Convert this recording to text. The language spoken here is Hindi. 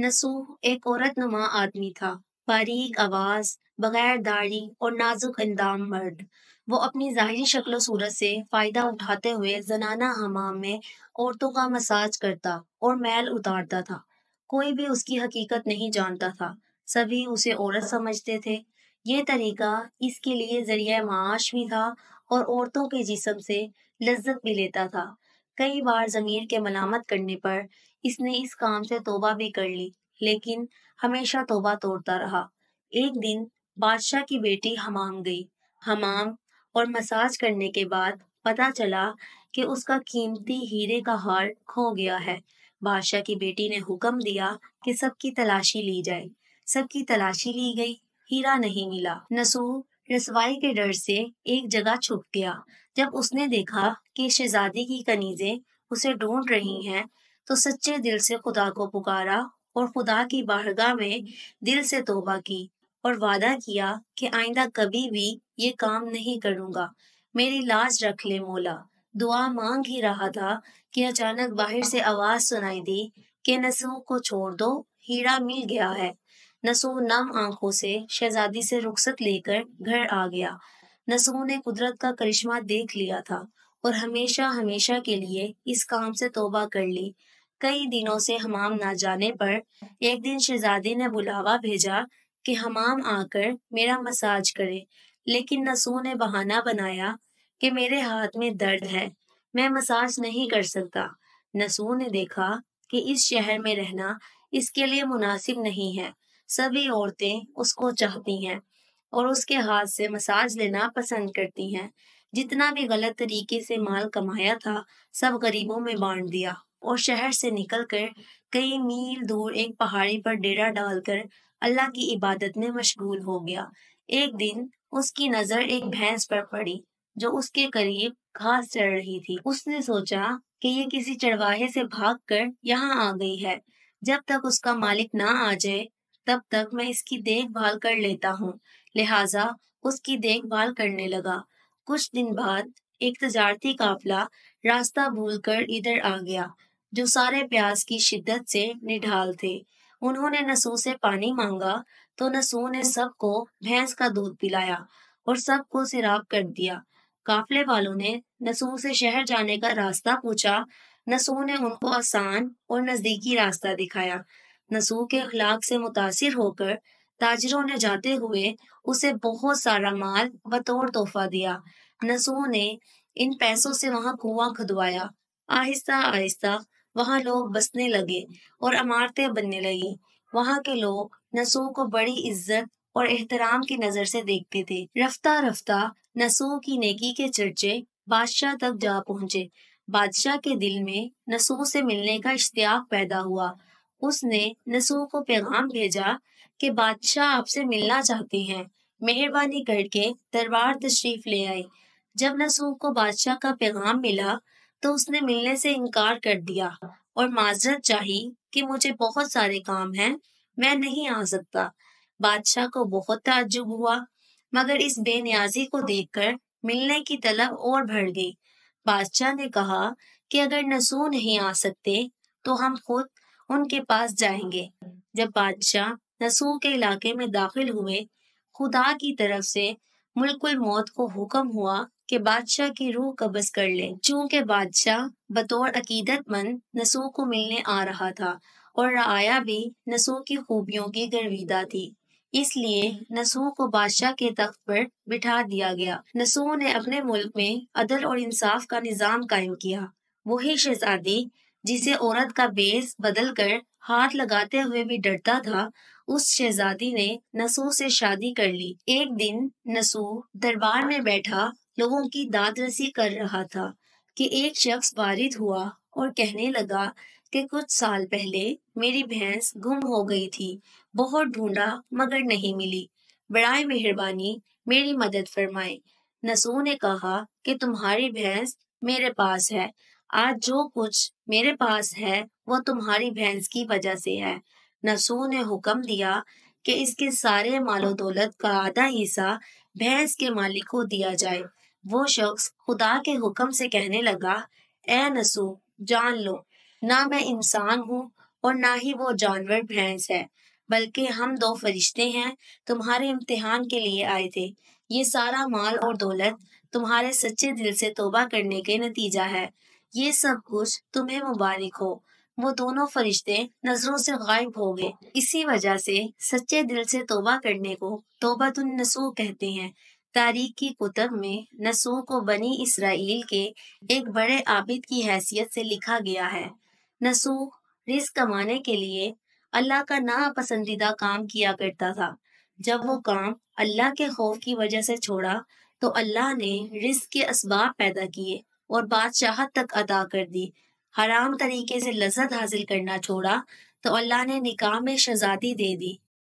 नसूह एक औरत नुमा आदमी था बारीक आवाज बगैर दाढ़ी और नाजुक अंदाम मर्द वो अपनी जाहिर शक्लो सूरत से फायदा उठाते हुए जनाना हमाम में औरतों का मसाज करता और मैल उतारता था कोई भी उसकी हकीकत नहीं जानता था सभी उसे औरत समझते थे ये तरीका इसके लिए जरिया माश भी था और औरतों के जिसम से लज्जत भी लेता था कई बार जमीर के मलामत करने पर इसने इस काम से तोबा भी कर ली लेकिन हमेशा तोबा तोड़ता रहा एक दिन बादशाह की बेटी हमाम गई हमाम और मसाज करने के बाद पता चला कि उसका कीमती हीरे का हार खो गया है बादशाह की बेटी ने हुक्म दिया कि सबकी तलाशी ली जाए सबकी तलाशी ली गई हीरा नहीं मिला नसूर रसवाई के डर से एक जगह छुप गया जब उसने देखा कि शहजादी की कनीजें उसे ढूंढ रही हैं तो सच्चे दिल से खुदा को पुकारा और खुदा की बारगाह में दिल से तोबा की और वादा किया कि आइंदा कभी भी ये काम नहीं करूँगा मेरी लाज रख ले मोला दुआ मांग ही रहा था कि अचानक बाहर से आवाज सुनाई दी कि नसूक को छोड़ दो हीरा मिल गया है नसू नम आंखों से शहजादी से रुखसत लेकर घर आ गया नसू ने कुदरत का करिश्मा देख लिया था और हमेशा हमेशा के लिए इस काम से तोबा कर ली कई दिनों से हमाम ना जाने पर एक दिन शहजादे ने बुलावा भेजा कि हमाम आकर मेरा मसाज करे लेकिन नसू ने बहाना बनाया कि मेरे हाथ में दर्द है मैं मसाज नहीं कर सकता नसू ने देखा कि इस शहर में रहना इसके लिए मुनासिब नहीं है सभी औरतें उसको चाहती हैं और उसके हाथ से मसाज लेना पसंद करती हैं जितना भी गलत तरीके से माल कमाया था सब गरीबों में बांट दिया और शहर से निकलकर कई मील दूर एक पहाड़ी पर डेरा डालकर अल्लाह की इबादत में मशगूल हो गया एक दिन उसकी नजर एक भैंस पर पड़ी जो उसके करीब घास चढ़ रही थी उसने सोचा कि ये किसी चरवाहे से भाग कर यहाँ आ गई है जब तक उसका मालिक ना आ जाए तब तक मैं इसकी देखभाल कर लेता हूँ लिहाजा उसकी देखभाल करने लगा कुछ दिन बाद एक तजारती काफला रास्ता भूलकर इधर आ गया जो सारे प्यास की शिद्दत से निढाल थे उन्होंने नसू से पानी मांगा तो नसू ने सबको भैंस का दूध पिलाया और सबको सिराब कर दिया काफले वालों ने नसू से शहर जाने का रास्ता पूछा नसू ने उनको आसान और नजदीकी रास्ता दिखाया नसू के अखलाक से मुतासर होकर ताजरों ने जाते हुए उसे बहुत सारा माल बतौर तोहफा दिया नसू ने इन पैसों से वहां कुआ खुदवाया आहिस्ता आहिस्ता वहां लोग बसने लगे और इमारतें बनने लगी वहां के लोग नसू को बड़ी इज्जत और एहतराम की नजर से देखते थे रफ्ता रफ्ता नसू की नेकी के चर्चे बादशाह तक जा पहुंचे बादशाह के दिल में नसू से मिलने का इश्तियाक पैदा हुआ उसने नसू को पैगाम भेजा कि बादशाह आपसे मिलना चाहते हैं मेहरबानी करके दरबार तशरीफ ले आई जब नसू को बादशाह का पैगाम मिला तो उसने मिलने से इनकार कर दिया और माजरत चाही कि मुझे बहुत सारे काम हैं मैं नहीं आ सकता बादशाह को बहुत ताजुब हुआ मगर इस बेनियाजी को देखकर मिलने की तलब और बढ़ गई बादशाह ने कहा कि अगर नसू नहीं आ सकते तो हम खुद उनके पास जाएंगे जब बादशाह नसू के इलाके में दाखिल हुए खुदा की तरफ से मुल्कुल मौत को हुक्म हुआ कि बादशाह की रूह कब्ज कर ले चूंकि बादशाह बतौर मंद नसूर को मिलने आ रहा था और राया भी नसू की खूबियों की गर्विदा थी इसलिए नसूह को बादशाह के तख्त पर बिठा दिया गया नसूह ने अपने मुल्क में अदल और इंसाफ का निज़ाम कायम किया वही शहजादी जिसे औरत का बेस बदल कर हाथ लगाते हुए भी डरता था उस शहजादी ने नसू से शादी कर ली एक दिन नसू दरबार में बैठा लोगों की दादरसी कर रहा था कि एक शख्स वारिद हुआ और कहने लगा कि कुछ साल पहले मेरी भैंस गुम हो गई थी बहुत ढूंढा मगर नहीं मिली बड़ा मेहरबानी मेरी मदद फरमाए नसू ने कहा कि तुम्हारी भैंस मेरे पास है आज जो कुछ मेरे पास है वो तुम्हारी भैंस की वजह से है नसू ने हुक्म दिया कि इसके सारे मालो दौलत का आधा हिस्सा भैंस के मालिक को दिया जाए वो शख्स खुदा के हुक्म से कहने लगा ए नसू जान लो ना मैं इंसान हूँ और ना ही वो जानवर भैंस है बल्कि हम दो फरिश्ते हैं तुम्हारे इम्तिहान के लिए आए थे ये सारा माल और दौलत तुम्हारे सच्चे दिल से तोबा करने के नतीजा है ये सब कुछ तुम्हें मुबारक हो वो दोनों फरिश्ते नजरों से गायब हो गए इसी वजह से सच्चे दिल से तोबा करने को तोबा तुम नसू कहते हैं तारीख की कुतब में नसू को बनी इसराइल के एक बड़े आबिद की हैसियत से लिखा गया है नसू रिज कमाने के लिए अल्लाह का नापसंदीदा काम किया करता था जब वो काम अल्लाह के खौफ की वजह से छोड़ा तो अल्लाह ने रिस्क के इसबाब पैदा किए और बादशाहत तक अदा कर दी हराम तरीके से लज्जत हासिल करना छोड़ा तो अल्लाह ने निकाह में शहजादी दे दी